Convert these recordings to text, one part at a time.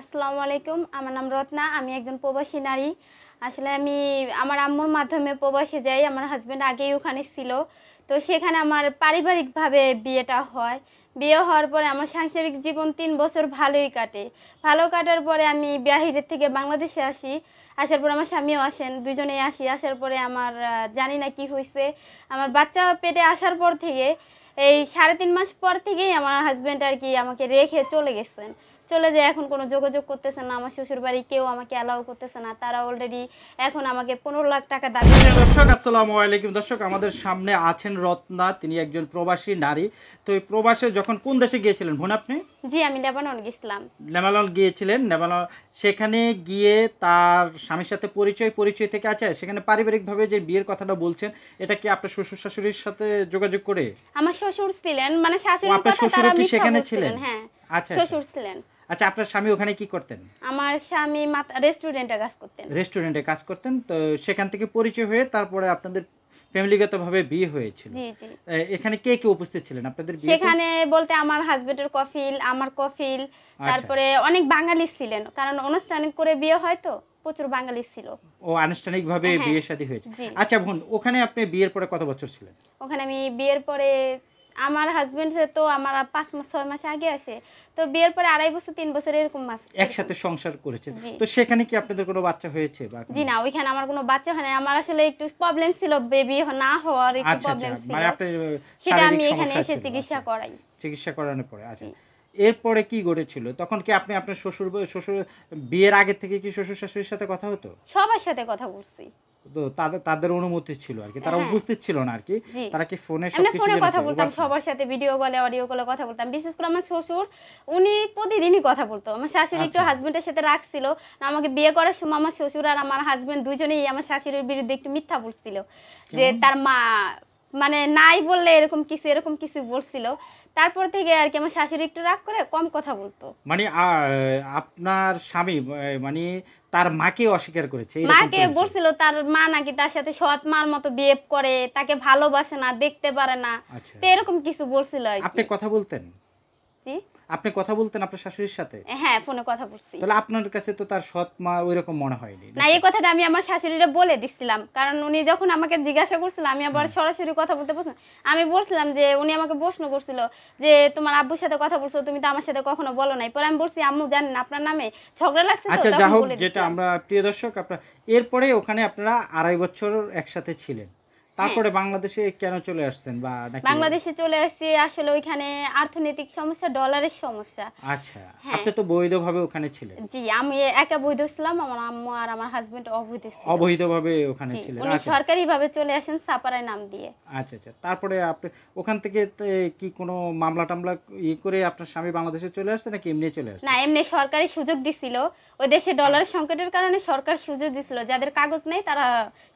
আসসালামু আলাইকুম আমার নাম রত্না আমি একজন প্রবাসী নারী আসলে আমি আমার আম্মুর মাধ্যমে প্রবাসী যাই আমার হাজব্যান্ড আগেই ওখানে ছিল তো সেখানে আমার পারিবারিকভাবে বিয়েটা হয় বিয়ে হওয়ার পরে আমার সাংসারিক জীবন তিন বছর ভালোই কাটে ভালো কাটার পরে আমি বাহিরের থেকে বাংলাদেশে আসি আসার পরে আমার স্বামীও আসেন দুজনেই আসি আসার পরে আমার জানি না কি হয়েছে আমার বাচ্চা পেটে আসার পর থেকে এই সাড়ে তিন মাস পর থেকেই আমার হাজব্যান্ড আর কি আমাকে রেখে চলে গেছেন চলে যায় এখন কোনো যোগাযোগ করতেছে না আমার শ্বশুর বাড়ি কেউ আমাকে অ্যালাউ করতেছে না তারা অলরেডি এখন আমাকে পনেরো লাখ টাকা দাবি দর্শক আসসালামু আলাইকুম দর্শক আমাদের সামনে আছেন রত্না তিনি একজন প্রবাসী নারী তো এই প্রবাসে যখন কোন দেশে গিয়েছিলেন বোন আপনি জি আমি লেবানন গেছিলাম লেবানন গিয়েছিলেন লেবানন সেখানে গিয়ে তার স্বামীর সাথে পরিচয় পরিচয় থেকে আছে সেখানে পারিবারিকভাবে যে বিয়ের কথাটা বলছেন এটা কি আপনার শ্বশুর শাশুড়ির সাথে যোগাযোগ করে আমার শ্বশুর ছিলেন মানে শাশুড়ি আপনার শ্বশুর কি সেখানে ছিলেন হ্যাঁ আচ্ছা, আচ্ছা। শ্বশুর ছিলেন আচ্ছা আপনার স্বামী ওখানে কি করতেন আমার স্বামী রেস্টুরেন্টে কাজ করতেন রেস্টুরেন্টে কাজ করতেন তো সেখান থেকে পরিচয় হয়ে তারপরে আপনাদের ফ্যামিলিগতভাবে বিয়ে হয়েছিল এখানে কে কে উপস্থিত ছিলেন আপনাদের বিয়ে সেখানে বলতে আমার হাজবেন্ডের কফিল আমার কফিল আচ্ছা। তারপরে অনেক বাঙালি ছিলেন কারণ অনুষ্ঠানিক করে বিয়ে হয় তো প্রচুর বাঙালি ছিল ও আনুষ্ঠানিকভাবে হ্যাঁ। বিয়ে শাদী হয়েছে আচ্ছা বোন ওখানে আপনি বিয়ের পরে কত বছর ছিলেন ওখানে আমি বিয়ের পরে আমার হাজবেন্ড তো আমার পাঁচ মাস ছয় মাস আগে আসে তো বিয়ের পরে আড়াই বছর তিন বছর এরকম মাস একসাথে সংসার করেছে তো সেখানে কি আপনাদের কোনো বাচ্চা হয়েছে জি না ওইখানে আমার কোনো বাচ্চা হয় না আমার আসলে একটু প্রবলেম ছিল বেবি না হওয়ার একটু প্রবলেম আচ্ছা, আচ্ছা। ছিল মানে আপনি সেটা আমি এখানে এসে চিকিৎসা আচ্ছা। করাই চিকিৎসা করানোর পরে আচ্ছা এরপরে কি ঘটেছিল তখন কি আপনি আপনার শ্বশুর শ্বশুর বিয়ের আগে থেকে কি শ্বশুর শাশুড়ির সাথে কথা হতো সবার সাথে কথা বলছি তাদের তাদের অনুমতি ছিল আর কি তারা হ্যাঁ। উপস্থিত ছিল না আর কি তারা কি ফোনে আমরা ফোনে কথা বলতাম সবার সাথে ভিডিও কলে অডিও কলে কথা বলতাম বিশেষ করে আমার শ্বশুর উনি প্রতিদিনই কথা বলতো আমার শাশুড়ি একটু হাজবেন্ডের আচ্ছা। সাথে রাখছিল আমাকে বিয়ে করার সময় আমার শ্বশুর আর আমার হাজবেন্ড দুজনেই আমার শাশুড়ির বিরুদ্ধে একটু মিথ্যা বলছিল যে তার মা মানে নাই বললে এরকম কিছু এরকম কিছু বলছিল তারপর থেকে আর কি আমার শাশুড়ি একটু রাগ করে কম কথা বলতো মানে আপনার স্বামী মানে তার মাকে অস্বীকার করেছে মাকে বলছিল তার মা নাকি তার সাথে সৎ মার মতো বিহেভ করে তাকে ভালোবাসে না দেখতে পারে না আচ্ছা। এরকম কিছু বলছিল আপনি কথা বলতেন আসছি আপনি কথা বলতেন আপনার শাশুড়ির সাথে হ্যাঁ ফোনে কথা বলছি তাহলে আপনার কাছে তো তার সৎ মা ওইরকম মনে হয়নি না এই কথাটা আমি আমার শাশুড়িরে বলে দিছিলাম কারণ উনি যখন আমাকে জিজ্ঞাসা করছিল আমি আবার সরাসরি কথা বলতে বলছিলাম আমি বলছিলাম যে উনি আমাকে প্রশ্ন করছিল যে তোমার আব্বুর সাথে কথা বলছো তুমি তো আমার সাথে কখনো বলো নাই পরে আমি বলছি আম্মু জানেন আপনার নামে ঝগড়া লাগছে আচ্ছা যা হোক যেটা আমরা প্রিয় দর্শক আপনারা এরপরে ওখানে আপনারা আড়াই বছর একসাথে ছিলেন তারপরে হ্যাঁ। বাংলাদেশে কেন চলে আসছেন বা বাংলাদেশে চলে আসছি আসলে ওইখানে অর্থনৈতিক সমস্যা ডলারের সমস্যা আচ্ছা হ্যাঁ। আপনি তো বৈধভাবে ওখানে ছিলেন জি আমি একা বৈধ ছিলাম আমার আম্মু আর আমার হাজবেন্ড অবৈধ ছিল অবৈধভাবে ওখানে ছিলেন উনি আচ্ছা। সরকারিভাবে চলে আসেন সাপারায় নাম দিয়ে আচ্ছা আচ্ছা তারপরে আপনি ওখান থেকে কি কোনো মামলা টামলা ই করে আপনার স্বামী বাংলাদেশে চলে আসছে নাকি এমনি চলে আসছে না এমনি সরকারি সুযোগ দিছিল ওই দেশে ডলার আচ্ছা। সংকটের কারণে সরকার সুযোগ দিছিল যাদের কাগজ নেই তারা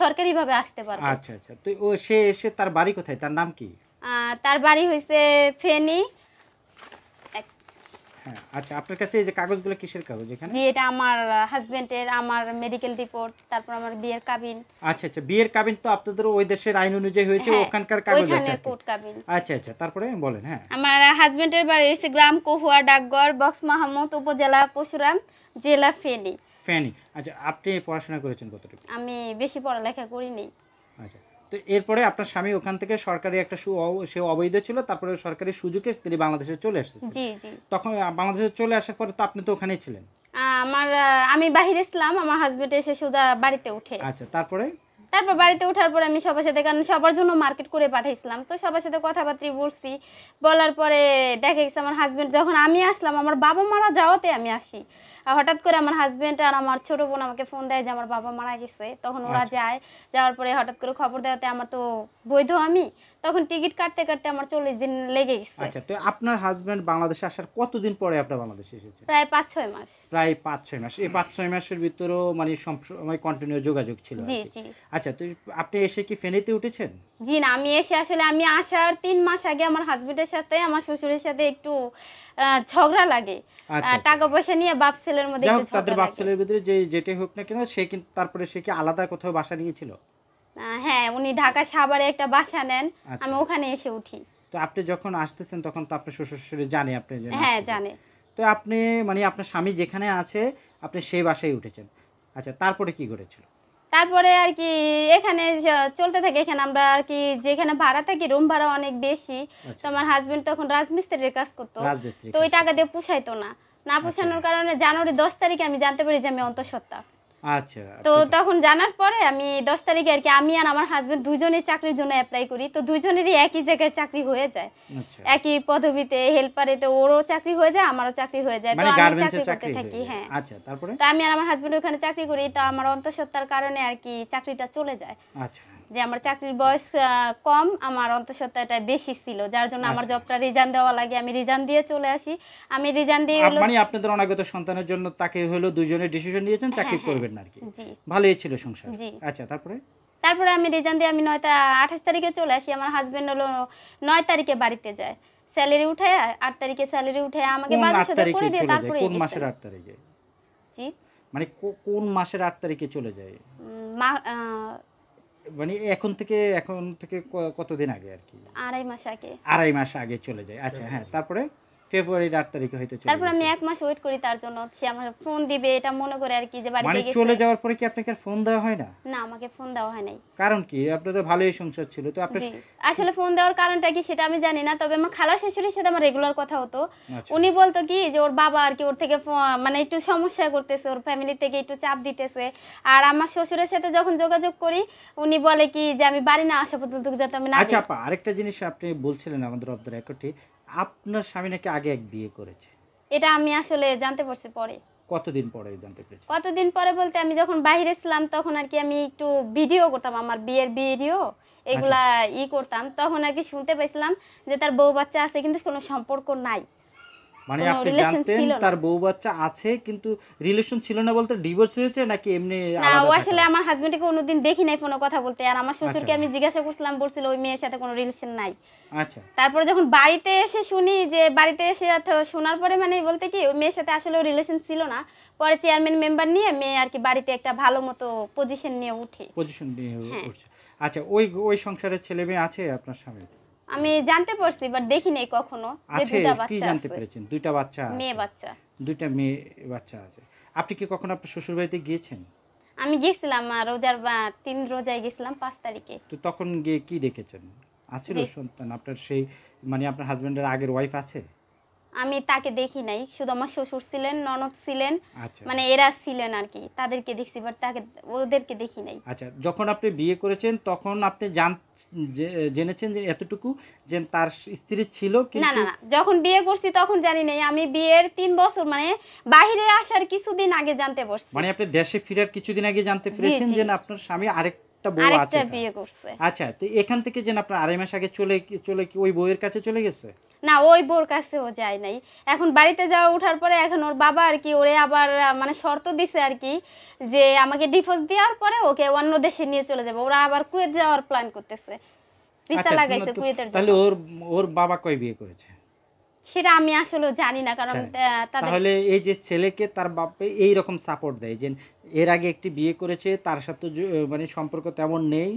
সরকারিভাবে আসতে পারবে আচ্ছা আচ্ছা তো ও সে এসে তার বাড়ি কোথায় তার নাম কি তার বাড়ি হয়েছে ফেনি হ্যাঁ আচ্ছা আপনার কাছে এই যে কাগজগুলো কিসের কাগজ এখানে জি এটা আমার হাজবেন্ডের আমার মেডিকেল রিপোর্ট তারপর আমার বিয়ের কাবিন আচ্ছা আচ্ছা বিয়ের কাবিন তো আপনাদের ওই দেশের আইন অনুযায়ী হয়েছে হ্যাঁ, ওখানকার কাগজ আছে কোর্ট কাবিন আচ্ছা আচ্ছা তারপরে বলেন হ্যাঁ আমার হাজবেন্ডের বাড়ি হইছে গ্রাম কোহুয়া ডাকঘর বক্স মাহমুদ উপজেলা পশুরাম জেলা ফেনি ফেনি আচ্ছা আপনি পড়াশোনা করেছেন কতটুকু আমি বেশি পড়ালেখা করিনি আচ্ছা তো এরপরে আপনার স্বামী ওখান থেকে সরকারি একটা সে অবৈধ ছিল তারপরে সরকারি সুযোগে তিনি বাংলাদেশে চলে এসেছেন তখন বাংলাদেশে চলে আসার পরে তো আপনি তো ওখানেই ছিলেন আমার আমি বাহিরে ছিলাম আমার হাজবেন্ড এসে সোজা বাড়িতে উঠে আচ্ছা তারপরে তারপর বাড়িতে ওঠার পরে আমি সবার সাথে কারণ সবার জন্য মার্কেট করে পাঠাইছিলাম তো সবার সাথে কথাবার্তা বলছি বলার পরে দেখা গেছে আমার হাজবেন্ড যখন আমি আসলাম আমার বাবা মারা যাওয়াতে আমি আসি হঠাৎ করে আমার হাজব্যান্ড আর আমার ছোট বোন আমাকে ফোন দেয় যে আমার বাবা মারা গেছে তখন ওরা আচ্ছা। যায় যাওয়ার পরে হঠাৎ করে খবর দেওয়াতে আমার তো বৈধ আমি তখন টিকিট কাটতে কাটতে আমার চল্লিশ দিন লেগে গেছে আচ্ছা তো আপনার হাজব্যান্ড বাংলাদেশে আসার কতদিন পরে আপনার বাংলাদেশে এসেছে প্রায় পাঁচ ছয় মাস প্রায় পাঁচ ছয় মাস এই পাঁচ ছয় মাসের ভিতরেও মানে সবসময় কন্টিনিউ যোগাযোগ ছিল জি জি আচ্ছা তো আপনি এসে কি ফেনেতে উঠেছেন জি না আমি এসে আসলে আমি আসার তিন মাস আগে আমার হাজব্যান্ডের সাথে আমার শ্বশুরের সাথে একটু ঝগড়া লাগে আচ্ছা, আচ্ছা। টাকা পয়সা নিয়ে বাপ ছেলের মধ্যে তাদের বাপ ছেলের ভিতরে যে যেটাই হোক না কেন সে কিন্তু তারপরে সে কি আলাদা কোথাও বাসা নিয়েছিল হ্যাঁ উনি ঢাকা সাভারে একটা বাসা নেন আচ্ছা। আমি ওখানে এসে উঠি তো আপনি যখন আসতেছেন তখন তো আপনার শ্বশুর শাশুড়ি জানে আপনি হ্যাঁ জানে তো আপনি মানে আপনার স্বামী যেখানে আছে আপনি সেই বাসায় উঠেছেন আচ্ছা তারপরে কি করেছিল তারপরে আর কি এখানে চলতে থাকে এখানে আমরা আর কি যেখানে ভাড়া থাকি রুম ভাড়া অনেক বেশি আচ্ছা। তো আমার হাজবেন্ড তখন রাজমিস্ত্রির কাজ করতো তো ওই টাকা দিয়ে পুষাইতো না না আচ্ছা। পুষানোর কারণে জানুয়ারি দশ তারিখে আমি জানতে পারি যে আমি অন্তঃসত্ত্বা আচ্ছা তো তখন জানার পরে আমি দশ তারিখে আর কি আমি আর আমার হাজবেন্ড দুজনে চাকরির জন্য অ্যাপ্লাই করি তো দুজনেরই একই জায়গায় চাকরি হয়ে যায় আচ্ছা। একই পদবিতে হেল্পারে তো ওরও চাকরি হয়ে যায় আমারও চাকরি হয়ে যায় মানে তো আমি চাকরি করতে থাকি হ্যাঁ আচ্ছা তারপরে তো আমি আর আমার হাজবেন্ড ওখানে চাকরি করি তো আমার অন্তঃসত্ত্বার কারণে আর কি চাকরিটা চলে যায় আচ্ছা যে আমার চাকরির বয়স কম আমার অন্তঃসত্ত্বাটা বেশি ছিল যার জন্য আমার জবটা আচ্ছা, রিজান আচ্ছা। দেওয়া লাগে আমি রিজান দিয়ে চলে আসি আমি রিজান দিয়ে মানে আপনাদের অনাগত সন্তানের জন্য তাকে হলো দুজনে ডিসিশন নিয়েছেন হ্যাঁ, চাকরি হ্যাঁ। করবেন না আর কি ভালোই ছিল সংসার আচ্ছা তারপরে তারপরে আমি রিজান দিয়ে আমি নয় আঠাশ তারিখে চলে আসি আমার হাজবেন্ড হলো নয় তারিখে বাড়িতে যায় স্যালারি উঠে আট তারিখে স্যালারি উঠে আমাকে বাজার সাথে করে দিয়ে তারপরে কোন মাসের আট তারিখে জি মানে কোন মাসের আট তারিখে চলে যায় মানে এখন থেকে এখন থেকে কতদিন আগে আর কি আড়াই মাস আগে আড়াই মাস আগে চলে যায় আচ্ছা হ্যাঁ তারপরে ফেব্রুয়ারির তারিখে তারপর আমি এক মাস ওয়েট করি তার জন্য সে আমার ফোন দিবে এটা মনে করে আর কি যে বাড়িতে মানে গেছে মানে চলে যাওয়ার পরে কি আপনাকে আর ফোন দেওয়া হয় না না আমাকে ফোন দেওয়া হয় নাই কারণ কি আপনাদের ভালোই সংসার ছিল তো আপনি আসলে ফোন দেওয়ার কারণটা কি সেটা আমি জানি না তবে আমার খালা সাথে আমার রেগুলার কথা হতো আচ্ছা। উনি বলতো কি যে ওর বাবা আর কি ওর থেকে মানে একটু সমস্যা করতেছে ওর ফ্যামিলি থেকে একটু চাপ দিতেছে আর আমার শ্বশুরের সাথে যখন যোগাযোগ করি উনি বলে কি যে আমি বাড়ি না আসা পর্যন্ত যাতে আমি না আচ্ছা আরেকটা জিনিস আপনি বলছিলেন আমাদের রেকর্ডে আপনার স্বামী নাকি আগে এক বিয়ে করেছে এটা আমি আসলে জানতে পারছি পরে কতদিন পরে জানতে পেরেছি কতদিন পরে বলতে আমি যখন বাইরে ছিলাম তখন আর কি আমি একটু ভিডিও করতাম আমার বিয়ের ভিডিও এগুলা আচ্ছা। ই করতাম তখন আর কি শুনতে পাইছিলাম যে তার বউ বাচ্চা আছে কিন্তু কোনো সম্পর্ক নাই মানে আপনি জানতেন তার বউ বাচ্চা আছে কিন্তু রিলেশন ছিল না বলতে ডিভোর্স হয়েছে নাকি এমনি না ও আসলে আমার হাজবেন্ডকে কোনোদিন দেখি নাই ফোনে কথা বলতে আর আমার আচ্ছা। শ্বশুরকে আমি জিজ্ঞাসা করছিলাম বলছিল ওই মেয়ের সাথে কোনো রিলেশন নাই আচ্ছা তারপরে যখন বাড়িতে এসে শুনি যে বাড়িতে এসে শোনার পরে মানে বলতে কি ওই মেয়ের সাথে আসলে রিলেশন ছিল না পরে চেয়ারম্যান মেম্বার নিয়ে মেয়ে আর কি বাড়িতে একটা ভালো মতো পজিশন নিয়ে উঠে পজিশন নিয়ে হ্যাঁ। উঠছে আচ্ছা ওই ওই সংসারের ছেলে মেয়ে আছে আপনার স্বামী আমি জানতে পারছি বাট দেখিনি কখনো যে দুইটা বাচ্চা দুইটা বাচ্চা মেয়ে বাচ্চা দুইটা মেয়ে বাচ্চা আছে আপনি কি কখনো আপনার শ্বশুর বাড়িতে গিয়েছেন আমি গেছিলাম রোজার বা তিন রোজায় গেছিলাম পাঁচ তারিখে তো তখন গিয়ে কি দেখেছেন আছে সন্তান আপনার সেই মানে আপনার হাজবেন্ডের আগের ওয়াইফ আছে আমি তাকে দেখি নাই শুধু আমার শ্বশুর ছিলেন ননদ ছিলেন আচ্ছা। মানে এরা ছিলেন আর কি তাদেরকে দেখছি বাট তাকে ওদেরকে দেখি নাই আচ্ছা যখন আপনি বিয়ে করেছেন তখন আপনি জান জেনেছেন যে এতটুকু যে তার স্ত্রী ছিল না না যখন বিয়ে করছি তখন জানি নাই আমি বিয়ের তিন বছর মানে বাহিরে আসার কিছুদিন আগে জানতে পারছি মানে আপনি দেশে ফেরার কিছুদিন আগে জানতে পেরেছেন যে আপনার স্বামী আরেক একটা বউ আছে বিয়ে করছে আচ্ছা তো এখান থেকে যেন আপনার আড়াই মাস আগে চলে চলে কি ওই বউয়ের কাছে চলে গেছে না ওই বউর কাছে ও যায় নাই এখন বাড়িতে যাওয়া ওঠার পরে এখন ওর বাবা আর কি ওরে আবার মানে শর্ত দিছে আর কি যে আমাকে ডিভোর্স দেওয়ার পরে ওকে অন্য দেশে নিয়ে চলে যাবে ওরা আবার কুয়েত যাওয়ার প্ল্যান করতেছে ভিসা আচ্ছা, লাগাইছে কুয়েতের জন্য তাহলে ওর ওর বাবা কই বিয়ে করেছে সেটা আমি আসলে জানি না কারণ তাহলে এই যে ছেলেকে তার বাপে এই রকম সাপোর্ট দেয় যে এর আগে একটি বিয়ে করেছে তার সাথে মানে সম্পর্ক তেমন নেই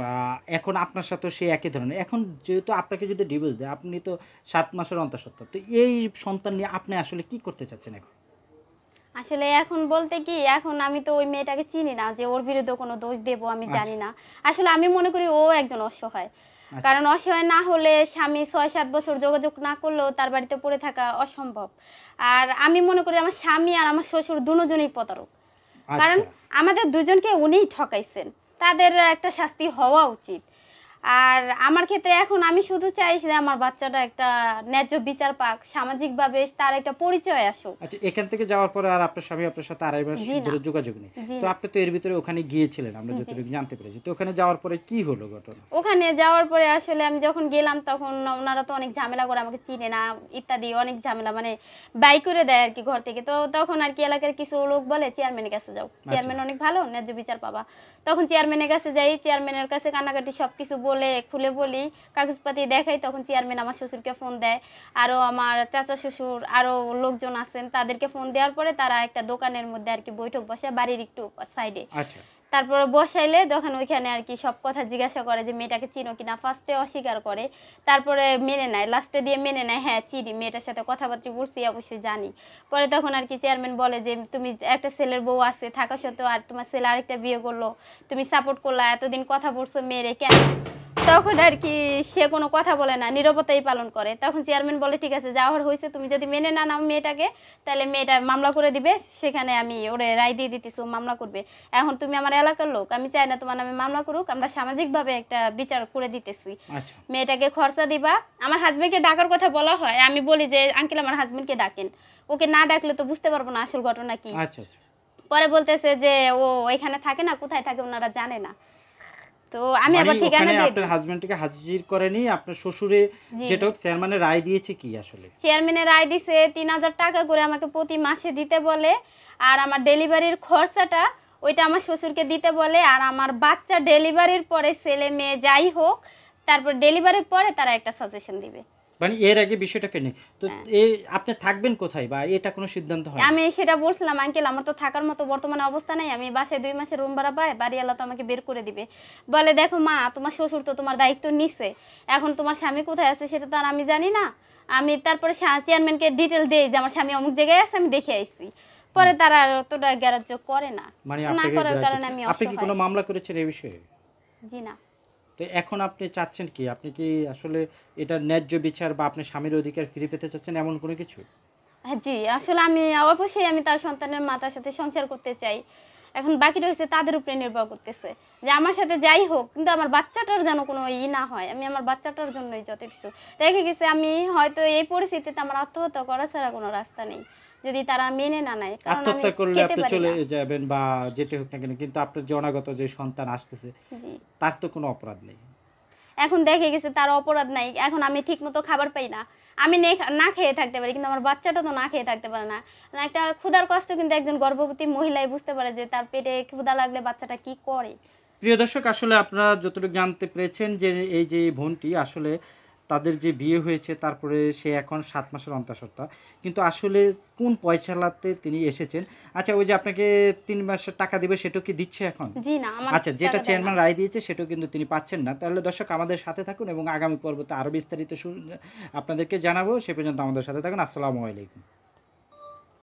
বা এখন আপনার সাথে সে একই ধরনের এখন যেহেতু আপনাকে যদি ডিভোর্স দেয় আপনি তো সাত মাসের অন্তঃসত্ত্বা তো এই সন্তান নিয়ে আপনি আসলে কি করতে চাচ্ছেন এখন আসলে এখন বলতে কি এখন আমি তো ওই মেয়েটাকে চিনি না যে ওর বিরুদ্ধে কোনো দোষ দেব আমি আচ্ছা। জানি না আসলে আমি মনে করি ও একজন অসহায় আচ্ছা। কারণ অসহায় না হলে স্বামী ছয় সাত বছর যোগাযোগ না করলেও তার বাড়িতে পড়ে থাকা অসম্ভব আর আমি মনে করি আমার স্বামী আর আমার শ্বশুর দুজনেই প্রতারক আচ্ছা। কারণ আমাদের দুজনকে উনিই ঠকাইছেন তাদের একটা শাস্তি হওয়া উচিত আর আমার ক্ষেত্রে এখন আমি শুধু চাই যে আমার বাচ্চাটা একটা ন্যায্য বিচার পাক সামাজিকভাবে তার একটা পরিচয় আসুক আচ্ছা এখান থেকে যাওয়ার পরে আর আপনার স্বামী আপনার সাথে আড়াই মাস ধরে যোগাযোগ নেই তো আপনি তো এর ভিতরে ওখানে গিয়েছিলেন আমরা যতটুকু জানতে পেরেছি তো ওখানে যাওয়ার পরে কি হলো ঘটনা ওখানে যাওয়ার পরে আসলে আমি যখন গেলাম তখন ওনারা তো অনেক ঝামেলা করে আমাকে চিনে না ইত্যাদি অনেক ঝামেলা মানে বাই করে দেয় আর কি ঘর থেকে তো তখন আর কি এলাকার কিছু লোক বলে চেয়ারম্যানের কাছে যাও চেয়ারম্যান আচ্ছা। অনেক ভালো ন্যায্য বিচার পাবা তখন চেয়ারম্যানের কাছে যাই চেয়ারম্যানের কাছে কান্নাকাটি সবকিছু বলে বলে খুলে বলি কাগজপাতি দেখাই তখন চেয়ারম্যান আমার শ্বশুরকে ফোন দেয় আরও আমার চাচা শ্বশুর আরও লোকজন আছেন তাদেরকে ফোন দেওয়ার পরে তারা একটা দোকানের মধ্যে আর কি বৈঠক বসে বাড়ির একটু সাইডে আচ্ছা। তারপরে বসাইলে যখন ওইখানে আর কি সব কথা জিজ্ঞাসা করে যে মেয়েটাকে চিনো কিনা ফার্স্টে অস্বীকার করে তারপরে মেনে নেয় লাস্টে দিয়ে মেনে নেয় হ্যাঁ চিনি মেয়েটার সাথে কথাবার্তা বলছি অবশ্যই জানি পরে তখন আর কি চেয়ারম্যান বলে যে তুমি একটা ছেলের বউ আছে থাকা সত্ত্বেও আর তোমার ছেলে আরেকটা বিয়ে করলো তুমি সাপোর্ট করলো এতদিন কথা বলছো মেয়েরে কেন তখন আর কি সে কোনো কথা বলে না নিরবতাই পালন করে তখন চেয়ারম্যান বলে ঠিক আছে যাওয়ার হয়েছে তুমি যদি মেনে না নাও মেয়েটাকে তাহলে মেয়েটা মামলা করে দিবে সেখানে আমি ওরে রায় দিয়ে দিতেছো মামলা করবে এখন তুমি আমার এলাকার লোক আমি চাই না তোমার নামে মামলা করুক আমরা সামাজিকভাবে একটা বিচার করে দিতেছি আচ্ছা। মেয়েটাকে খরচা দিবা আমার হাজব্যান্ডকে ডাকার কথা বলা হয় আমি বলি যে আঙ্কেল আমার হাজব্যান্ডকে ডাকেন ওকে না ডাকলে তো বুঝতে পারবো না আসল ঘটনা কি আচ্ছা, আচ্ছা। পরে বলতেছে যে ও এখানে থাকে না কোথায় থাকে ওনারা জানে না তো আমি আবার মানে ঠিকানা দিয়ে আপনার হাজবেন্ডকে হাজির করেনি আপনার শ্বশুরে যেটা চেয়ারম্যানের রায় দিয়েছে কি আসলে চেয়ারম্যানের রায় দিয়েছে 3000 টাকা করে আমাকে প্রতি মাসে দিতে বলে আর আমার ডেলিভারির খরচাটা ওইটা আমার শ্বশুরকে দিতে বলে আর আমার বাচ্চা ডেলিভারির পরে ছেলে মেয়ে যাই হোক তারপর ডেলিভারির পরে তারা একটা সাজেশন দিবে মানে এর আগে বিষয়টা ফেনে তো হ্যাঁ। এই আপনি থাকবেন কোথায় বা এটা কোনো সিদ্ধান্ত হয় আমি সেটা বলছিলাম আঙ্কেল আমার তো থাকার মতো বর্তমানে অবস্থা নাই আমি বাসায় দুই মাসের রুম ভাড়া পাই বাড়িওয়ালা তো আমাকে বের করে দিবে বলে দেখো মা তোমার শ্বশুর তো তোমার দায়িত্ব নিছে এখন তোমার স্বামী কোথায় আছে সেটা তো আর আমি জানি না আমি তারপরে চেয়ারম্যানকে ডিটেল দিই যে আমার স্বামী অমুক জায়গায় আছে আমি দেখে আইছি পরে তারা অতটা গ্যারাজ্য করে না মানে না করার কারণে আমি আপনি কি কোনো মামলা করেছেন এই বিষয়ে জি না তো এখন আপনি চাচ্ছেন কি আপনি কি আসলে এটা ন্যায্য বিচার বা আপনার স্বামীর অধিকার ফিরে পেতে চাচ্ছেন এমন কোনো কিছু হ্যাঁ, জি আসলে আমি অবশ্যই আমি তার সন্তানের মাতার সাথে সংসার করতে চাই এখন বাকিটা হয়েছে তাদের উপরে নির্ভর করতেছে যে আমার সাথে যাই হোক কিন্তু আমার বাচ্চাটার যেন কোনো ই না হয় আমি আমার বাচ্চাটার জন্যই যত কিছু দেখে গেছে আমি হয়তো এই পরিস্থিতিতে আমার আত্মহত্যা করা ছাড়া কোনো রাস্তা নেই যদি তারা মেনে না নেয় আত্মহত্যা করলে আপনি চলে যাবেন বা যেতে হোক না কেন কিন্তু আপনার যে অনাগত যে সন্তান আসতেছে তার তো কোনো অপরাধ নেই এখন দেখে গেছে তার অপরাধ নাই এখন আমি ঠিকমতো খাবার পাই না আমি না খেয়ে থাকতে পারি কিন্তু আমার বাচ্চাটা তো না খেয়ে থাকতে পারে না একটা ক্ষুধার কষ্ট কিন্তু একজন গর্ভবতী মহিলাই বুঝতে পারে যে তার পেটে ক্ষুধা লাগলে বাচ্চাটা কি করে প্রিয় দর্শক আসলে আপনারা যতটুকু জানতে পেরেছেন যে এই যে বোনটি আসলে তাদের যে বিয়ে হয়েছে তারপরে সে এখন সাত মাসের অন্তঃসত্ত্বা কিন্তু আসলে কোন পয়সালাতে তিনি এসেছেন আচ্ছা ওই যে আপনাকে তিন মাসের টাকা দিবে সেটাও কি দিচ্ছে এখন জি না আচ্ছা যেটা চেয়ারম্যান রায় দিয়েছে সেটাও কিন্তু তিনি পাচ্ছেন না তাহলে দর্শক আমাদের সাথে থাকুন এবং আগামী পর্বতে আরও বিস্তারিত আপনাদেরকে জানাবো সে পর্যন্ত আমাদের সাথে থাকুন আসসালামু আলাইকুম